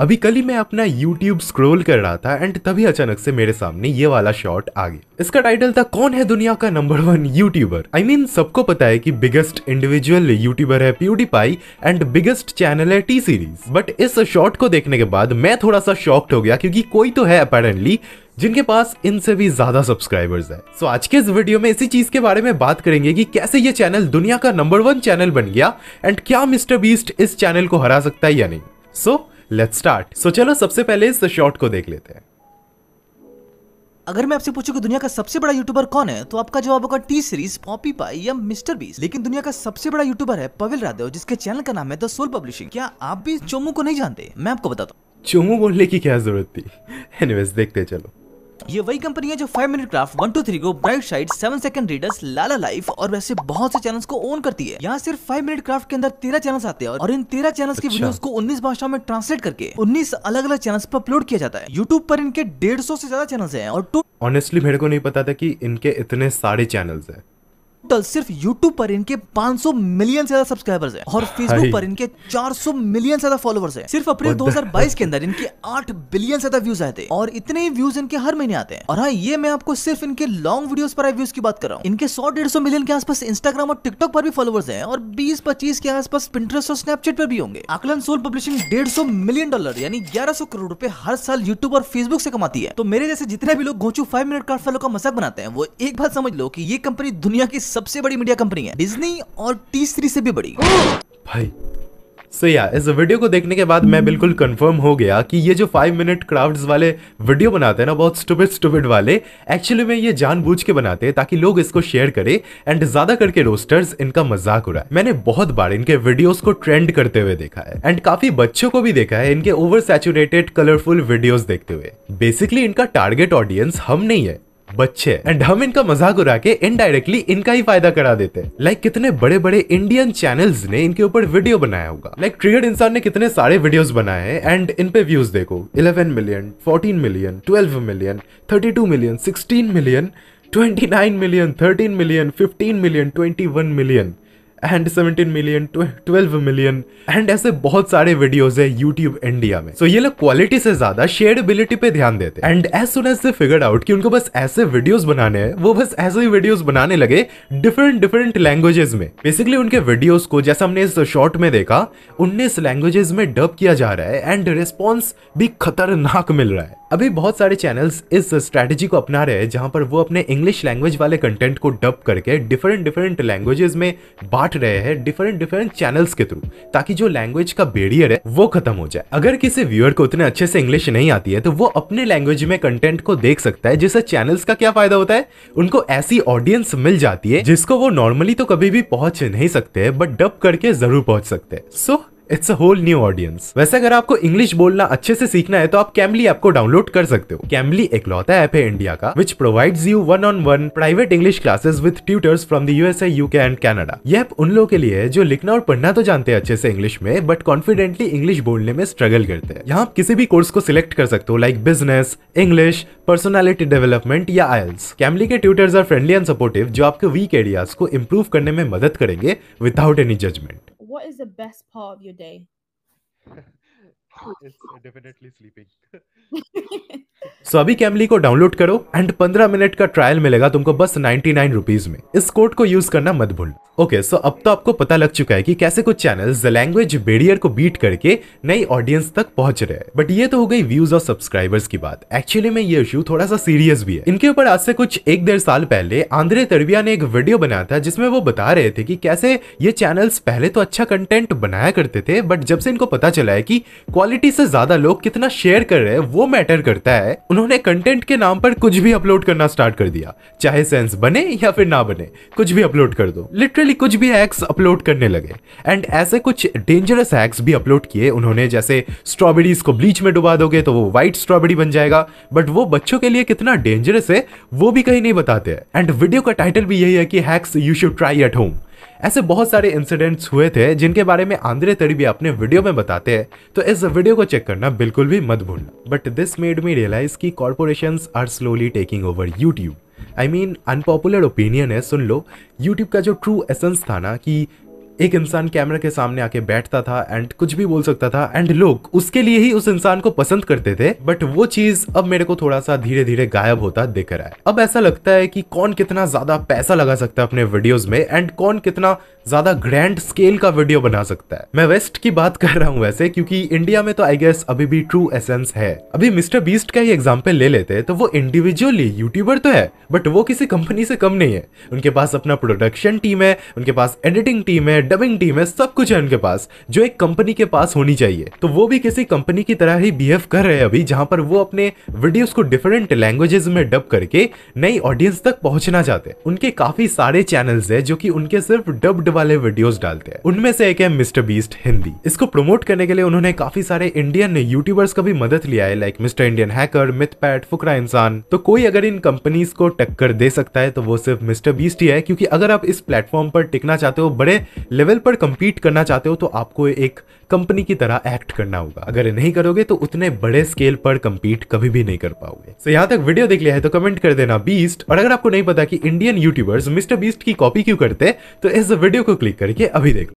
अभी कल ही मैं अपना YouTube स्क्रॉल कर रहा था एंड तभी अचानक से मेरे सामने ये वाला शॉट आ गया इसका टाइटल था कौन है दुनिया का number one YouTuber I mean सबको पता है कि बिगेस्ट इंडिविजुअल यूट्यूबर है प्यूडीपाई एंड बिगेस्ट चैनल है टी सीरीज बट इस शॉट को देखने के बाद मैं थोड़ा सा शॉक्ट हो गया क्योंकि कोई तो है अपेरेंटली जिनके पास इनसे भी ज्यादा सब्सक्राइबर्स है सो so, आज के इस वीडियो में इसी चीज के बारे में बात करेंगे कि कैसे ये चैनल दुनिया का नंबर वन चैनल बन गया एंड क्या मिस्टर बीस्ट इस चैनल को हरा सकता है या नहीं so so, let's start so चलो सबसे पहले इस शॉर्ट को देख लेते हैं अगर मैं आपसे पूछूं कि दुनिया का सबसे बड़ा यूट्यूबर कौन है तो आपका जवाब होगा टी सीरीज पॉपी पाई या मिस्टर बीस लेकिन दुनिया का सबसे बड़ा यूट्यूबर है पविल राधव जिसके चैनल का नाम है द सोल पब्लिशिंग क्या आप भी चोमू को नहीं जानते मैं आपको बताता हूँ चोमू बोलने की क्या जरूरत थी एनीवेज देखते चलो ये वही कंपनी है जो five minute craft one two three को bright side seven second readers la la life वैसे बहुत से चैनल्स को ओन करती है यहाँ सिर्फ फाइव मिनट क्राफ्ट के अंदर तेरह चैनल आते हैं और इन तेरह चैनल्स की वीडियोस को उन्नीस भाषाओं में ट्रांसलेट करके उन्नीस अलग अलग चैनल्स पर अपलोड किया जाता है यूट्यूब पर इनके डेढ़ सौ से ज्यादा चैनल है और टू ऑनेस्टली मेरे को नहीं पता था की इनके इतने सारे चैनल है टोटल सिर्फ यूट्यूब पर इनके 500 मिलियन से ज्यादा सब्सक्राइबर्स हैं और फेसबुक पर इनके 400 मिलियन से ज्यादा फॉलोअर्स हैं सिर्फ अप्रैल 2022 के अंदर इनके 8 बिलियन से ज्यादा व्यूज आए थे और इतने ही व्यूज इनके हर महीने आते हैं और हाँ ये मैं आपको सिर्फ इनके लॉन्ग वीडियोस पर व्यूज की बात कर रहा हूँ इनके सौ डेढ़ सौ मिलियन के आसपास इंस्टाग्राम और टिकटॉक पर भी फॉलोअर्स है और बीस पच्चीस के आसपास पिंटरेस्ट और स्नैपचैट पर भी होंगे आकलन सोल पब्लिशिंग डेढ़ सौ मिलियन डॉलर यानी ग्यारह सौ करोड़ रूपए हर साल यूट्यूब और फेसबुक से कमाती है तो मेरे जैसे जितने भी लोग घोचू फाइव मिनट का फैलो का मजाक बनाते हैं वो एक बात समझ लो कि ये कंपनी दुनिया की सबसे बड़ी मीडिया कंपनी है डिज्नी और तीसरी से भी बड़ी भाई सो या इस वीडियो को देखने के बाद मैं बिल्कुल कंफर्म हो गया कि ये जो फाइव मिनट क्राफ्ट्स वाले वीडियो बनाते हैं ना बहुत स्टूपिड स्टूपिड वाले एक्चुअली में ये जानबूझ के बनाते हैं ताकि लोग इसको शेयर करें एंड ज्यादा करके रोस्टर्स इनका मजाक उड़ाए मैंने बहुत बार इनके वीडियोस को ट्रेंड करते हुए देखा है एंड काफी बच्चों को भी देखा है इनके ओवर कलरफुल वीडियोज देखते हुए बेसिकली इनका टारगेट ऑडियंस हम नहीं है बच्चे एंड हम इनका मजाक उड़ा के इनडायरेक्टली इनका ही फायदा करा देते हैं लाइक कितने बड़े बड़े इंडियन चैनल्स ने इनके ऊपर वीडियो बनाया होगा लाइक ट्रिगर्ड इंसान ने कितने सारे वीडियोस बनाए हैं एंड इन पे व्यूज देखो 11 million 14 million 12 million 32 million 16 million 29 million 13 million 15 million 21 million and 17 million 12 million and ऐसे बहुत सारे वीडियोस है यूट्यूब इंडिया में सो so, ये लोग क्वालिटी से ज्यादा शेयरबिलिटी पे ध्यान देते हैं एंड एज सुन एज से आउट कि उनको बस ऐसे वीडियोस बनाने हैं वो बस ऐसे ही वीडियोस बनाने लगे डिफरेंट डिफरेंट लैंग्वेजेस में बेसिकली उनके वीडियोस को जैसा हमने इस शॉर्ट में देखा उन्नीस लैंग्वेजेस में डब किया जा रहा है एंड रिस्पॉन्स भी खतरनाक मिल रहा है अभी बहुत सारे चैनल्स इस स्ट्रैटेजी को अपना रहे हैं जहां पर वो अपने इंग्लिश लैंग्वेज वाले कंटेंट को डब करके डिफरेंट डिफरेंट लैंग्वेजेस में बांट रहे हैं डिफरेंट डिफरेंट चैनल्स के थ्रू ताकि जो लैंग्वेज का बेरियर है वो खत्म हो जाए अगर किसी व्यूअर को उतने अच्छे से इंग्लिश नहीं आती है तो वो अपने लैंग्वेज में कंटेंट को देख सकता है जिससे चैनल्स का क्या फायदा होता है उनको ऐसी ऑडियंस मिल जाती है जिसको वो नॉर्मली तो कभी भी पहुंच नहीं सकते बट डब करके जरूर पहुंच सकते हैं so, so it's a whole new audience वैसे अगर आपको इंग्लिश बोलना अच्छे से सीखना है तो आप कैमली ऐप को डाउनलोड कर सकते हो कैमली एक लौता ऐप है इंडिया का which provides you one on one private English classes with tutors from the USA UK and Canada ये ऐप उन लोगों के लिए है जो लिखना और पढ़ना तो जानते हैं अच्छे से इंग्लिश में बट कॉन्फिडेंटली इंग्लिश बोलने में स्ट्रगल करते हैं यहाँ आप किसी भी कोर्स को सिलेक्ट कर सकते हो like business English personality development या आयल्स कैमली के tutors are friendly and supportive जो आपके वीक एरियाज को इम्प्रूव करने में मदद करेंगे without any judgement what is the best part of your day? it's uh, definitely sleeping. So अभी कैमली को डाउनलोड करो एंड 15 मिनट का ट्रायल मिलेगा तुमको बस 99 रुपीस में इस कोड को यूज करना मत भूलना ओके okay, सो so अब तो आपको पता लग चुका है कि कैसे कुछ चैनल्स लैंग्वेज बेरियर को बीट करके नई ऑडियंस तक पहुंच रहे हैं बट ये तो हो गई व्यूज और सब्सक्राइबर्स की बात एक्चुअली में ये इशू थोड़ा सा सीरियस भी है इनके ऊपर आज से कुछ एक डेढ़ साल पहले आंद्रे तरबिया ने एक वीडियो बनाया था जिसमें वो बता रहे थे कि कैसे ये चैनल्स पहले तो अच्छा कंटेंट बनाया करते थे बट जब से इनको पता चला है कि क्वालिटी से ज्यादा लोग कितना शेयर कर रहे हैं वो मैटर करता है उन्होंने कंटेंट के नाम पर कुछ भी अपलोड करना स्टार्ट कर दिया चाहे सेंस बने या फिर ना बने कुछ भी अपलोड कर दो लिटरली लिटरली कुछ भी हैक्स अपलोड करने लगे एंड ऐसे कुछ डेंजरस हैक्स भी अपलोड किए उन्होंने जैसे स्ट्रॉबेरीज को ब्लीच में डुबा दोगे तो वो व्हाइट स्ट्रॉबेरी बन जाएगा बट वो बच्चों के लिए कितना डेंजरस है वो भी कहीं नहीं बताते हैं एंड वीडियो का टाइटल भी यही है कि hacks you should try at home ऐसे बहुत सारे इंसिडेंट्स हुए थे जिनके बारे में आंद्रे भी अपने वीडियो में बताते हैं तो इस वीडियो को चेक करना बिल्कुल भी मत भूलना but this made me realise की corporation are slowly taking over YouTube I mean unpopular opinion है सुन लो यूट्यूब का जो ट्रू एसेंस था ना कि एक इंसान कैमरा के सामने आके बैठता था एंड कुछ भी बोल सकता था एंड लोग उसके लिए ही उस इंसान को पसंद करते थे बट वो चीज अब मेरे को थोड़ा सा धीरे धीरे गायब होता दिख रहा है अब ऐसा लगता है कि कौन कितना ज्यादा पैसा लगा सकता है अपने वीडियोस में एंड कौन कितना ज्यादा ग्रैंड स्केल का वीडियो बना सकता है मैं वेस्ट की बात कर रहा हूँ वैसे क्योंकि इंडिया में तो आई गेस अभी भी ट्रू एसेंस है अभी मिस्टर बीस्ट का ही एग्जाम्पल ले लेते हैं तो वो इंडिविजुअली यूट्यूबर तो है बट वो किसी कंपनी से कम नहीं है उनके पास अपना प्रोडक्शन टीम है उनके पास एडिटिंग टीम है डबिंग टीम है सब कुछ है उनके पास जो एक कंपनी के पास होनी चाहिए तो वो भी किसी कंपनी की तरह ही बिहेव कर रहे हैं अभी जहां पर वो अपने वीडियोस को डिफरेंट लैंग्वेजेस में डब करके नई ऑडियंस तक पहुंचना चाहते हैं उनके काफी सारे चैनल्स है जो कि उनके सिर्फ डब्ड वाले वीडियोस डालते हैं उनमें से एक है मिस्टर बीस्ट हिंदी इसको प्रमोट करने के लिए उन्होंने काफी सारे इंडियन यूट्यूबर्स का भी मदद लिया है like Mister Indian Hacker Mythpat Fukra Insaan तो कोई अगर इन कंपनीज को टक्कर दे सकता है तो वो सिर्फ मिस्टर बीस्ट ही है क्योंकि अगर आप इस प्लेटफॉर्म पर टिकना चाहते हो बड़े लेवल पर कम्पीट करना चाहते हो तो आपको एक कंपनी की तरह एक्ट करना होगा अगर नहीं करोगे तो उतने बड़े स्केल पर कम्पीट कभी भी नहीं कर पाओगे तो so, यहाँ तक वीडियो देख लिया है तो कमेंट कर देना बीस्ट और अगर आपको नहीं पता कि इंडियन यूट्यूबर्स मिस्टर बीस्ट की कॉपी क्यों करते तो इस वीडियो को क्लिक करके अभी देख